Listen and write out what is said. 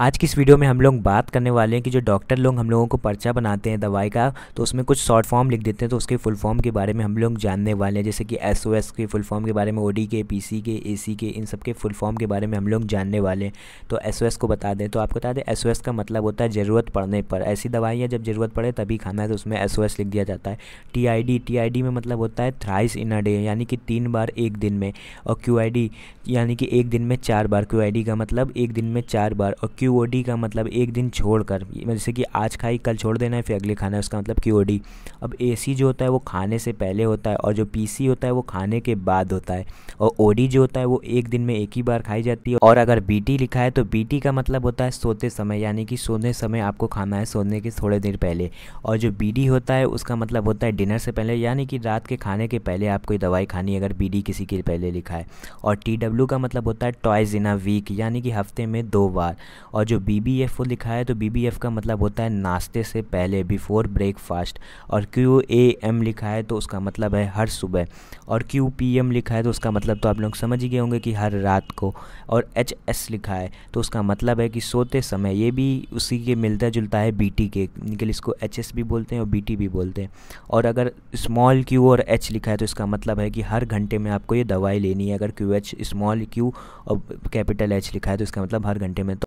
आज की इस वीडियो में हम लोग बात करने वाले हैं कि जो डॉक्टर लोग हम लोगों को पर्चा बनाते हैं दवाई का तो उसमें कुछ शॉर्ट फॉर्म लिख देते हैं तो उसके फुल फॉर्म के बारे में हम लोग जानने वाले हैं जैसे कि एस ओ एस के फुल फॉर्म के बारे में ओ डी के पी सी के ए सी के इन सब के फुल फॉर्म के बारे में हम लोग जानने वाले हैं तो एस ओ एस को बता दें तो आपको बता दें एस ओ एस का मतलब होता है ज़रूरत पड़ने पर ऐसी दवाइयाँ जब ज़रूरत पड़े तभी खाना है तो उसमें एस ओ एस लिख दिया जाता है T I D T I D में मतलब होता है थ्राइस इन अ डे यानी कि तीन बार एक दिन में और क्यू आई डी यानी कि एक दिन में चार बार क्यू आई डी का मतलब एक दिन में चार बार और क्यू क्यू ओ डी का मतलब एक दिन छोड़ कर जैसे कि आज खाई कल छोड़ देना है फिर अगले खाना है उसका मतलब क्यू ओ डी अब ए सी जो होता है वो खाने से पहले होता है और जो पी सी होता है वो खाने के बाद होता है और ओ डी जो होता है वो एक दिन में एक ही बार खाई जाती है और अगर बी टी लिखा है तो बी टी का मतलब होता है सोते समय यानी कि सोने समय आपको खाना है सोने के थोड़े देर पहले और जो बी डी होता है उसका मतलब होता है डिनर से पहले यानी कि रात के खाने के पहले आपको दवाई खानी है अगर बी डी किसी के पहले लिखा है और टी डब्ल्यू का मतलब होता है टॉयज़ इन अ वीक यानी कि हफ्ते में दो बार और जो बी बी एफ़ लिखा है तो बी बी एफ़ का मतलब होता है नाश्ते से पहले बिफ़ोर ब्रेकफास्ट और क्यू ए एम लिखा है तो उसका मतलब है हर सुबह और क्यू पी एम लिखा है तो उसका मतलब तो आप लोग समझ ही गए होंगे कि हर रात को और एच एस लिखा है तो उसका मतलब है कि सोते समय ये भी उसी के मिलता जुलता है बी टी के निकल इसको एच एस भी बोलते हैं और बी टी भी बोलते हैं और अगर स्मॉल क्यू और एच लिखा है तो इसका मतलब है कि हर घंटे में आपको ये दवाई लेनी है अगर क्यू एच स्मॉल क्यू और कैपिटल एच लिखा है तो इसका मतलब हर घंटे में तो